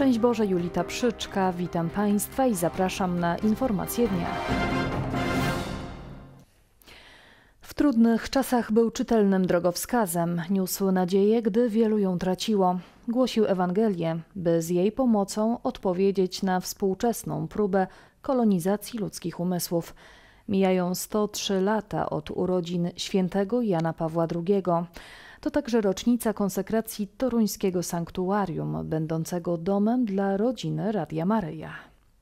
Szczęść Boże, Julita Przyczka, witam Państwa i zapraszam na informacje dnia. W trudnych czasach był czytelnym drogowskazem, niósł nadzieję, gdy wielu ją traciło. Głosił Ewangelię, by z jej pomocą odpowiedzieć na współczesną próbę kolonizacji ludzkich umysłów. Mijają 103 lata od urodzin świętego Jana Pawła II. To także rocznica konsekracji toruńskiego sanktuarium, będącego domem dla rodziny Radia Maryja.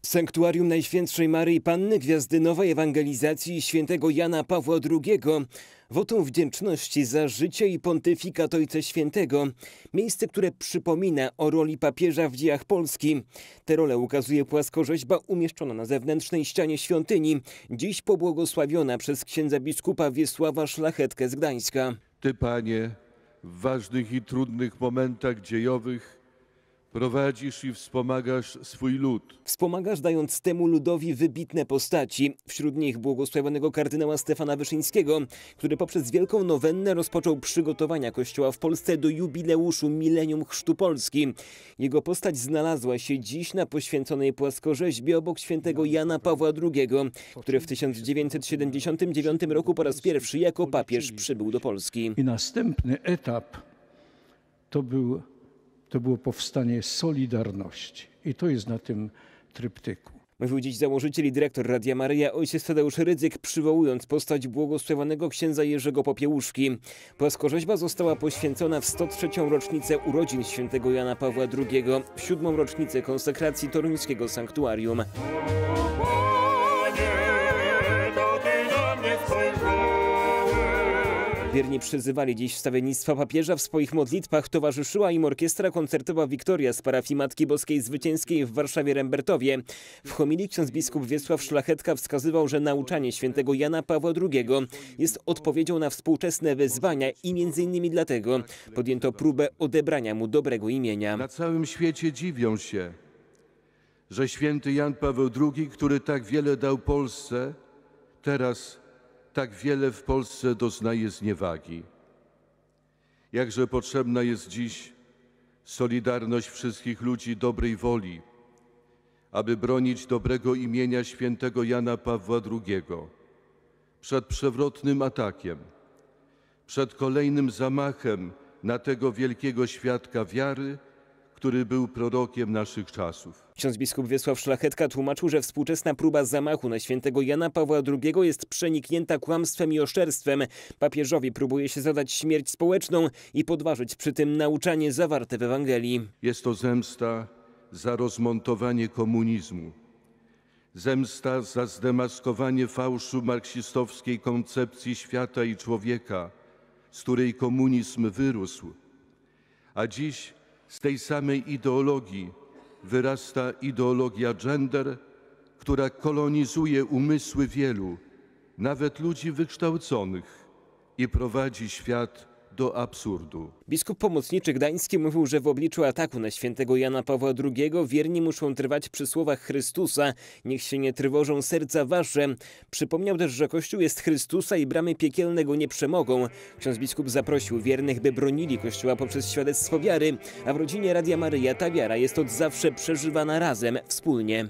Sanktuarium Najświętszej Maryi Panny Gwiazdy Nowej Ewangelizacji świętego Jana Pawła II wotum wdzięczności za życie i pontyfikat Ojca Świętego, miejsce, które przypomina o roli papieża w dziejach Polski. Tę rolę ukazuje płaskorzeźba umieszczona na zewnętrznej ścianie świątyni, dziś pobłogosławiona przez księdza biskupa Wiesława Szlachetkę z Gdańska. Ty, Panie, w ważnych i trudnych momentach dziejowych Prowadzisz i wspomagasz swój lud. Wspomagasz dając temu ludowi wybitne postaci, wśród nich błogosławionego kardynała Stefana Wyszyńskiego, który poprzez wielką nowennę rozpoczął przygotowania kościoła w Polsce do jubileuszu milenium chrztu Polski. Jego postać znalazła się dziś na poświęconej płaskorzeźbie obok świętego Jana Pawła II, który w 1979 roku po raz pierwszy jako papież przybył do Polski. I następny etap to był to było powstanie Solidarności. I to jest na tym tryptyku. Mówił dziś założyciel i dyrektor Radia Maryja ojciec Tadeusz Rydzyk, przywołując postać błogosławionego księdza Jerzego Popiełuszki. Płaskorzeźba została poświęcona w 103. rocznicę urodzin świętego Jana Pawła II, w 7. rocznicę konsekracji toruńskiego sanktuarium. Wierni przyzywali dziś wstawiennictwa papieża w swoich modlitwach towarzyszyła im orkiestra koncertowa Wiktoria z parafii Matki Boskiej Zwycięskiej w Warszawie Rembertowie. W homilii ksiądz biskup Wiesław Szlachetka wskazywał, że nauczanie świętego Jana Pawła II jest odpowiedzią na współczesne wyzwania i między innymi dlatego podjęto próbę odebrania mu dobrego imienia. Na całym świecie dziwią się, że święty Jan Paweł II, który tak wiele dał Polsce, teraz tak wiele w Polsce doznaje zniewagi. Jakże potrzebna jest dziś solidarność wszystkich ludzi dobrej woli, aby bronić dobrego imienia świętego Jana Pawła II przed przewrotnym atakiem, przed kolejnym zamachem na tego wielkiego świadka wiary który był prorokiem naszych czasów. Ksiądz biskup Wiesław Szlachetka tłumaczył, że współczesna próba zamachu na świętego Jana Pawła II jest przeniknięta kłamstwem i oszczerstwem. Papieżowi próbuje się zadać śmierć społeczną i podważyć przy tym nauczanie zawarte w Ewangelii. Jest to zemsta za rozmontowanie komunizmu, zemsta za zdemaskowanie fałszu marksistowskiej koncepcji świata i człowieka, z której komunizm wyrósł. A dziś z tej samej ideologii wyrasta ideologia gender, która kolonizuje umysły wielu, nawet ludzi wykształconych i prowadzi świat do absurdu. Biskup pomocniczy Gdański mówił, że w obliczu ataku na świętego Jana Pawła II wierni muszą trwać przy słowach Chrystusa. Niech się nie trwożą serca wasze. Przypomniał też, że Kościół jest Chrystusa i bramy piekielnego nie przemogą. Ksiądz biskup zaprosił wiernych, by bronili Kościoła poprzez świadectwo wiary, a w rodzinie Radia Maryja ta wiara jest od zawsze przeżywana razem, wspólnie.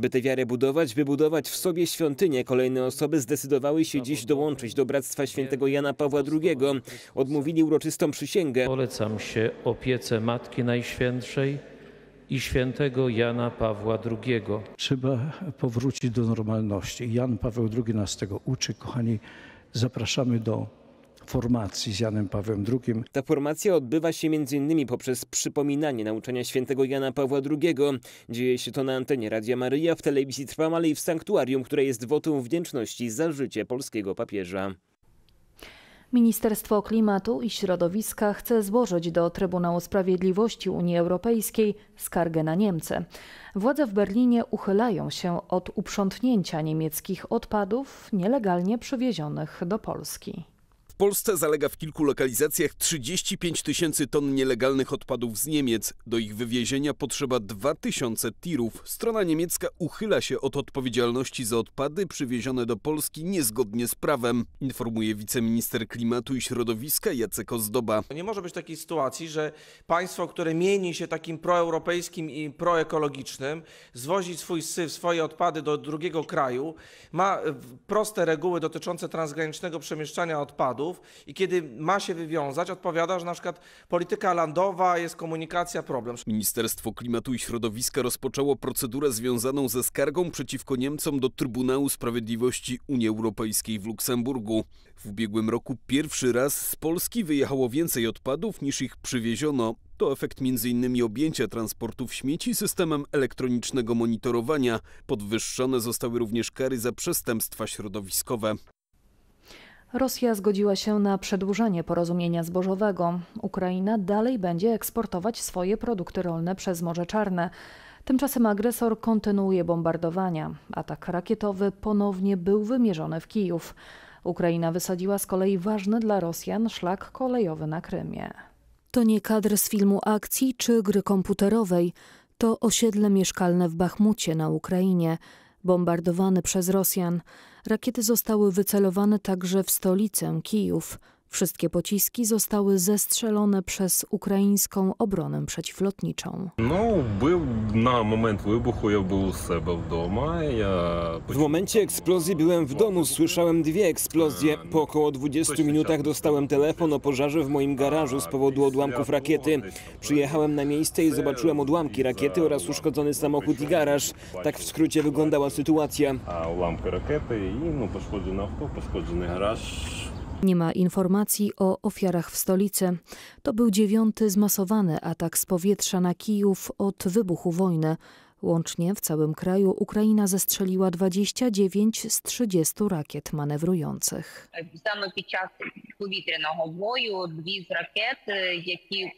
By tę wiarę budować, by budować w sobie świątynię, kolejne osoby zdecydowały się dziś dołączyć do Bractwa Świętego Jana Pawła II. Odmówili uroczystą przysięgę. Polecam się opiece Matki Najświętszej i świętego Jana Pawła II. Trzeba powrócić do normalności. Jan Paweł II nas tego uczy. Kochani, zapraszamy do formacji z Janem Pawłem II. Ta formacja odbywa się m.in. poprzez przypominanie nauczania świętego Jana Pawła II. Dzieje się to na antenie Radia Maryja, w telewizji Trwam, ale i w sanktuarium, które jest wotum wdzięczności za życie polskiego papieża. Ministerstwo Klimatu i Środowiska chce złożyć do Trybunału Sprawiedliwości Unii Europejskiej skargę na Niemcy. Władze w Berlinie uchylają się od uprzątnięcia niemieckich odpadów nielegalnie przywiezionych do Polski. Polsce zalega w kilku lokalizacjach 35 tysięcy ton nielegalnych odpadów z Niemiec. Do ich wywiezienia potrzeba 2000 tirów. Strona niemiecka uchyla się od odpowiedzialności za odpady przywiezione do Polski niezgodnie z prawem, informuje wiceminister klimatu i środowiska Jacek Ozdoba. Nie może być takiej sytuacji, że państwo, które mieni się takim proeuropejskim i proekologicznym, zwozi swój syf, swoje odpady do drugiego kraju, ma e, proste reguły dotyczące transgranicznego przemieszczania odpadów, i kiedy ma się wywiązać, odpowiada, że na przykład polityka landowa jest komunikacja problem. Ministerstwo Klimatu i Środowiska rozpoczęło procedurę związaną ze skargą przeciwko Niemcom do Trybunału Sprawiedliwości Unii Europejskiej w Luksemburgu. W ubiegłym roku pierwszy raz z Polski wyjechało więcej odpadów niż ich przywieziono. To efekt m.in. objęcia transportów śmieci systemem elektronicznego monitorowania. Podwyższone zostały również kary za przestępstwa środowiskowe. Rosja zgodziła się na przedłużenie porozumienia zbożowego. Ukraina dalej będzie eksportować swoje produkty rolne przez Morze Czarne. Tymczasem agresor kontynuuje bombardowania. Atak rakietowy ponownie był wymierzony w Kijów. Ukraina wysadziła z kolei ważny dla Rosjan szlak kolejowy na Krymie. To nie kadr z filmu akcji czy gry komputerowej, to osiedle mieszkalne w Bachmucie na Ukrainie bombardowany przez Rosjan. Rakiety zostały wycelowane także w stolicę Kijów, Wszystkie pociski zostały zestrzelone przez ukraińską obronę przeciwlotniczą. No, był na moment wybuchu, ja był sobie w domu. Ja... W momencie eksplozji byłem w domu, słyszałem dwie eksplozje. Po około 20 minutach dostałem telefon o pożarze w moim garażu z powodu odłamków rakiety. Przyjechałem na miejsce i zobaczyłem odłamki rakiety oraz uszkodzony samochód i garaż. Tak w skrócie wyglądała sytuacja. A odłamki rakiety i no, poszkodzony auto, poszkodzony garaż. Nie ma informacji o ofiarach w stolicy. To był dziewiąty zmasowany atak z powietrza na Kijów od wybuchu wojny. Łącznie w całym kraju Ukraina zestrzeliła 29 z 30 rakiet manewrujących. Саме під powietrznego повітряного dwie дві з ракет, які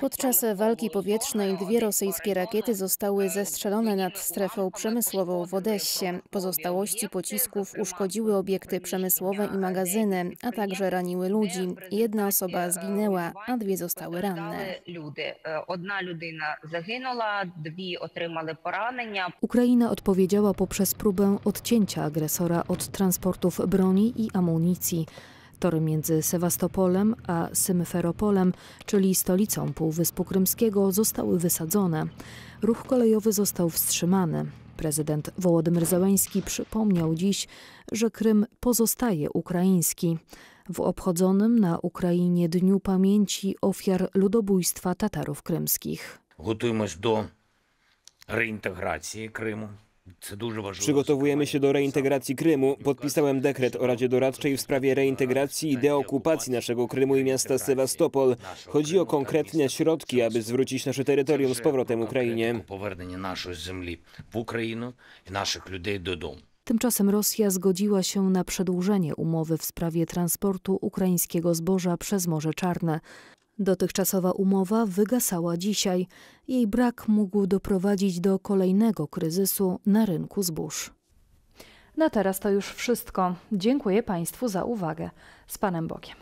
Podczas walki powietrznej dwie rosyjskie rakiety zostały zestrzelone nad strefą przemysłową w Odessie. Pozostałości pocisków uszkodziły obiekty przemysłowe i magazyny, a także raniły ludzi. Jedna osoba zginęła, a dwie zostały ranne. Ukraina odpowiedziała poprzez próbę odcięcia agresora od transportów broni i amunicji. Tory między Sewastopolem a Symferopolem, czyli stolicą Półwyspu Krymskiego, zostały wysadzone. Ruch kolejowy został wstrzymany. Prezydent Wołodymyr Zełenski przypomniał dziś, że Krym pozostaje ukraiński. W obchodzonym na Ukrainie Dniu Pamięci ofiar ludobójstwa Tatarów krymskich. Gotujmy do reintegracji Krymu. Przygotowujemy się do reintegracji Krymu. Podpisałem dekret o Radzie Doradczej w sprawie reintegracji i deokupacji naszego Krymu i miasta Sewastopol. Chodzi o konkretne środki, aby zwrócić nasze terytorium z powrotem Ukrainie. naszej ziemi w Ukrainę i naszych ludzi do domu. Tymczasem Rosja zgodziła się na przedłużenie umowy w sprawie transportu ukraińskiego zboża przez Morze Czarne. Dotychczasowa umowa wygasała dzisiaj. Jej brak mógł doprowadzić do kolejnego kryzysu na rynku zbóż. Na teraz to już wszystko. Dziękuję Państwu za uwagę. Z Panem Bokiem.